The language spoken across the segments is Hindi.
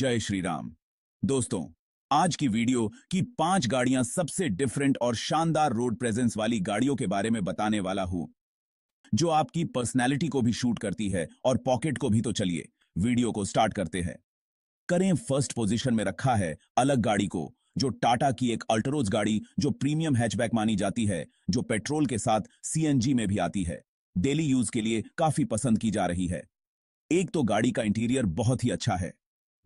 जय श्री राम दोस्तों आज की वीडियो की पांच गाड़ियां सबसे डिफरेंट और शानदार रोड प्रेजेंस वाली गाड़ियों के बारे में बताने वाला हूं जो आपकी पर्सनैलिटी को भी शूट करती है और पॉकेट को भी तो चलिए वीडियो को स्टार्ट करते हैं करें फर्स्ट पोजीशन में रखा है अलग गाड़ी को जो टाटा की एक अल्टरोज गाड़ी जो प्रीमियम हैचबैक मानी जाती है जो पेट्रोल के साथ सीएनजी में भी आती है डेली यूज के लिए काफी पसंद की जा रही है एक तो गाड़ी का इंटीरियर बहुत ही अच्छा है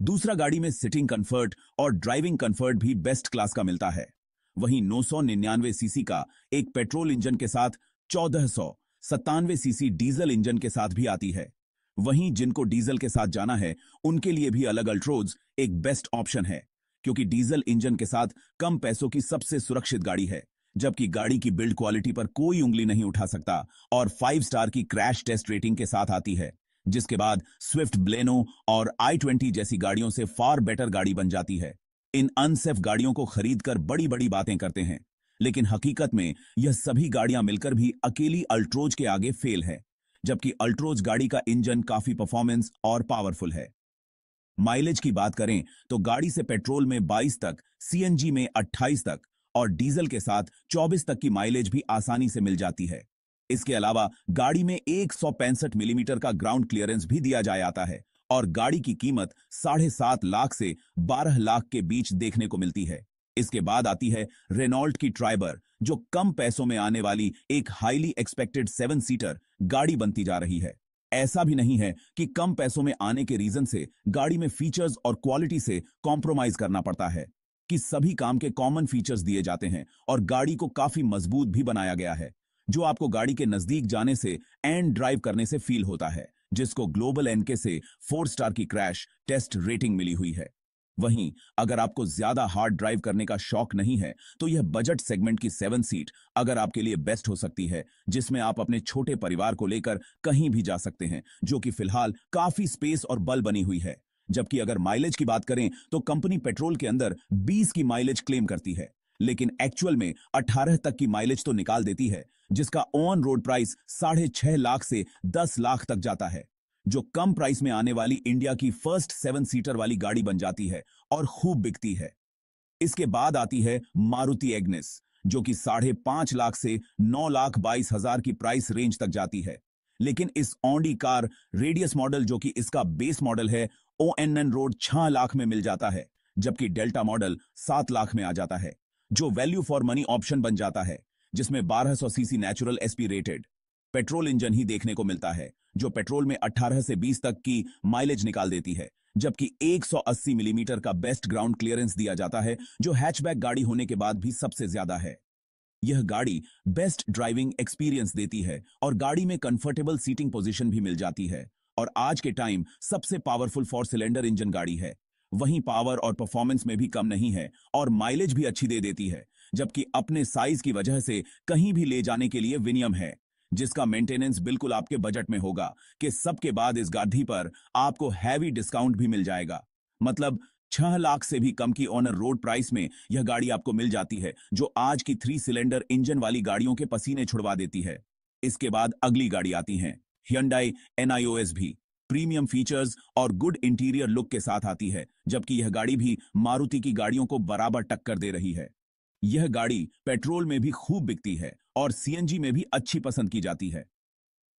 दूसरा गाड़ी में सिटिंग कंफर्ट और ड्राइविंग कंफर्ट भी बेस्ट क्लास का मिलता है वहीं 999 सीसी का एक पेट्रोल इंजन के साथ चौदह सौ सत्तानवे सीसी डीजल इंजन के साथ भी आती है वहीं जिनको डीजल के साथ जाना है उनके लिए भी अलग अल्ट्रोज एक बेस्ट ऑप्शन है क्योंकि डीजल इंजन के साथ कम पैसों की सबसे सुरक्षित गाड़ी है जबकि गाड़ी की बिल्ड क्वालिटी पर कोई उंगली नहीं उठा सकता और फाइव स्टार की क्रैश टेस्ट रेटिंग के साथ आती है जिसके बाद स्विफ्ट ब्लेनो और आई ट्वेंटी जैसी गाड़ियों से फार बेटर गाड़ी बन जाती है इन अनसेफ गाड़ियों को खरीदकर बड़ी बड़ी बातें करते हैं लेकिन हकीकत में यह सभी गाड़ियां मिलकर भी अकेली अल्ट्रोज के आगे फेल है जबकि अल्ट्रोज गाड़ी का इंजन काफी परफॉर्मेंस और पावरफुल है माइलेज की बात करें तो गाड़ी से पेट्रोल में 22 तक सीएनजी में 28 तक और डीजल के साथ 24 तक की माइलेज भी आसानी से मिल जाती है इसके अलावा गाड़ी में एक मिलीमीटर का ग्राउंड क्लियरेंस भी दिया जाता है और गाड़ी की कीमत साढ़े सात लाख से बारह लाख के बीच देखने को मिलती है इसके बाद आती है रेनॉल्ट की ट्राइबर जो कम पैसों में आने वाली एक हाईली एक्सपेक्टेड सेवन सीटर गाड़ी बनती जा रही है ऐसा भी नहीं है कि कम पैसों में आने के रीजन से गाड़ी में फीचर्स और क्वालिटी से कॉम्प्रोमाइज करना पड़ता है कि सभी काम के कॉमन फीचर्स दिए जाते हैं और गाड़ी को काफी मजबूत भी बनाया गया है जो आपको गाड़ी के नजदीक जाने से एंड ड्राइव करने से फील होता है जिसको ग्लोबल एनके से फोर स्टार की क्रैश टेस्ट रेटिंग मिली हुई है वहीं अगर आपको ज्यादा हार्ड ड्राइव करने का शौक नहीं है तो यह बजट सेगमेंट की सेवन सीट अगर आपके लिए बेस्ट हो सकती है जिसमें आप अपने छोटे परिवार को लेकर कहीं भी जा सकते हैं जो कि फिलहाल काफी स्पेस और बल बनी हुई है जबकि अगर माइलेज की बात करें तो कंपनी पेट्रोल के अंदर 20 की माइलेज क्लेम करती है लेकिन एक्चुअल में 18 तक की माइलेज तो निकाल देती है जिसका ऑन रोड प्राइस साढ़े छह लाख से दस लाख तक जाता है जो कम प्राइस में आने वाली इंडिया की फर्स्ट सेवन सीटर वाली गाड़ी बन जाती है और खूब बिकती है इसके बाद आती है मारुति एग्नेस जो कि साढ़े पांच लाख से नौ लाख बाईस हजार की प्राइस रेंज तक जाती है लेकिन इस ऑडी कार रेडियस मॉडल जो कि इसका बेस मॉडल है ओ एन एन रोड छह लाख में मिल जाता है जबकि डेल्टा मॉडल सात लाख में आ जाता है जो वैल्यू फॉर मनी ऑप्शन बन जाता है जिसमें 1200 CC natural aspirated petrol engine ही देखने को मिलता है जो पेट्रोल में 18 से 20 तक की माइलेज निकाल देती है जबकि 180 मिलीमीटर mm का बेस्ट ग्राउंड क्लियरेंस दिया जाता है जो हैचबैक गाड़ी होने के बाद भी सबसे ज्यादा है यह गाड़ी बेस्ट ड्राइविंग एक्सपीरियंस देती है और गाड़ी में कंफर्टेबल सीटिंग पोजिशन भी मिल जाती है और आज के टाइम सबसे पावरफुल फोर सिलेंडर इंजन गाड़ी है वहीं पावर और परफॉर्मेंस में भी कम नहीं है और माइलेज भी अच्छी दे देती है जबकि अपने साइज की वजह से कहीं भी ले जाने के लिए विनियम है जिसका मेंटेनेंस बिल्कुल आपके बजट में होगा कि सबके बाद इस गाधी पर आपको हैवी डिस्काउंट भी मिल जाएगा मतलब छह लाख से भी कम की ऑनर रोड प्राइस में यह गाड़ी आपको मिल जाती है जो आज की थ्री सिलेंडर इंजन वाली गाड़ियों के पसीने छुड़वा देती है इसके बाद अगली गाड़ी आती है हिंडाई एनआईओएस भी प्रीमियम फीचर्स और गुड इंटीरियर लुक के साथ आती है जबकि यह गाड़ी भी मारुति की गाड़ियों को बराबर टक्कर दे रही है यह गाड़ी पेट्रोल में भी खूब बिकती है और सीएनजी में भी अच्छी पसंद की जाती है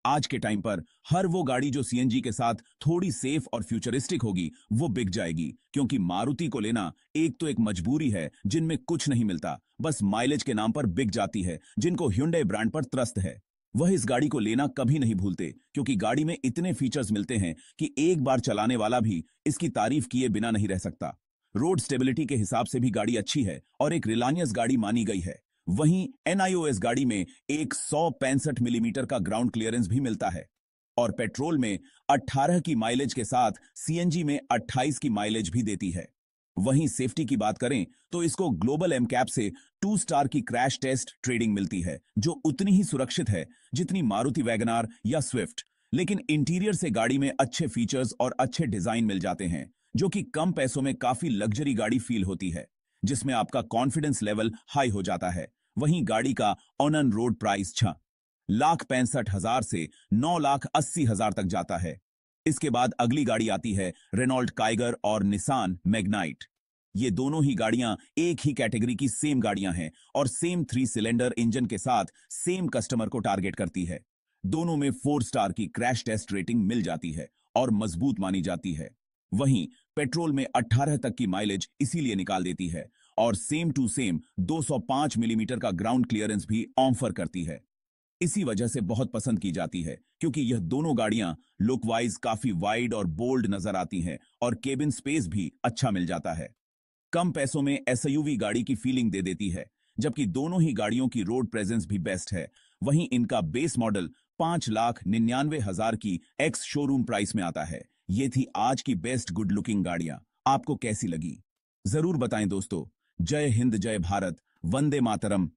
आज के टाइम पर हर वो गाड़ी जो सीएनजी के साथ थोड़ी सेफ और फ्यूचरिस्टिक होगी वो बिक जाएगी क्योंकि मारुति को लेना एक तो एक मजबूरी है जिनमें कुछ नहीं मिलता बस माइलेज के नाम पर बिक जाती है जिनको ह्यूडे ब्रांड पर त्रस्त है वह इस गाड़ी को लेना कभी नहीं भूलते क्योंकि गाड़ी में इतने फीचर्स मिलते हैं कि एक बार चलाने वाला भी इसकी तारीफ किए बिना नहीं रह सकता रोड स्टेबिलिटी के हिसाब से भी गाड़ी अच्छी है और एक रिलानियस गाड़ी मानी गई है वहीं एनआईओएस गाड़ी में एक मिलीमीटर का ग्राउंड क्लियरेंस भी मिलता है और पेट्रोल में 18 की माइलेज के साथ सीएनजी में 28 की माइलेज भी देती है वहीं सेफ्टी की बात करें तो इसको ग्लोबल एम कैप से टू स्टार की क्रैश टेस्ट ट्रेडिंग मिलती है जो उतनी ही सुरक्षित है जितनी मारुति वैगनार या स्विफ्ट लेकिन इंटीरियर से गाड़ी में अच्छे फीचर्स और अच्छे डिजाइन मिल जाते हैं जो कि कम पैसों में काफी लग्जरी गाड़ी फील होती है जिसमें आपका कॉन्फिडेंस लेवल हाई हो जाता है वहीं गाड़ी का ऑन रोड प्राइस छ लाख पैंसठ हजार से नौ लाख अस्सी हजार तक जाता है इसके बाद अगली गाड़ी आती है रेनॉल्ट काइगर और निसान मैग्नाइट ये दोनों ही गाड़ियां एक ही कैटेगरी की सेम गाड़ियां हैं और सेम थ्री सिलेंडर इंजन के साथ सेम कस्टमर को टारगेट करती है दोनों में फोर स्टार की क्रैश टेस्ट रेटिंग मिल जाती है और मजबूत मानी जाती है वहीं पेट्रोल में 18 तक की माइलेज इसीलिए निकाल देती है और same to same 205 millimetre mm का ग्राउंड क्लियरेंस भी ऑफर करती है इसी वजह से बहुत पसंद की जाती है क्योंकि यह दोनों गाड़ियां लुकवाइज काफी वाइड और बोल्ड नजर आती हैं और केबिन स्पेस भी अच्छा मिल जाता है कम पैसों में एस गाड़ी की फीलिंग दे देती है जबकि दोनों ही गाड़ियों की रोड प्रेजेंस भी बेस्ट है वहीं इनका बेस मॉडल पांच लाख निन्यानवे हजार की एक्स शोरूम प्राइस में आता है ये थी आज की बेस्ट गुड लुकिंग गाड़ियां आपको कैसी लगी जरूर बताएं दोस्तों जय हिंद जय भारत वंदे मातरम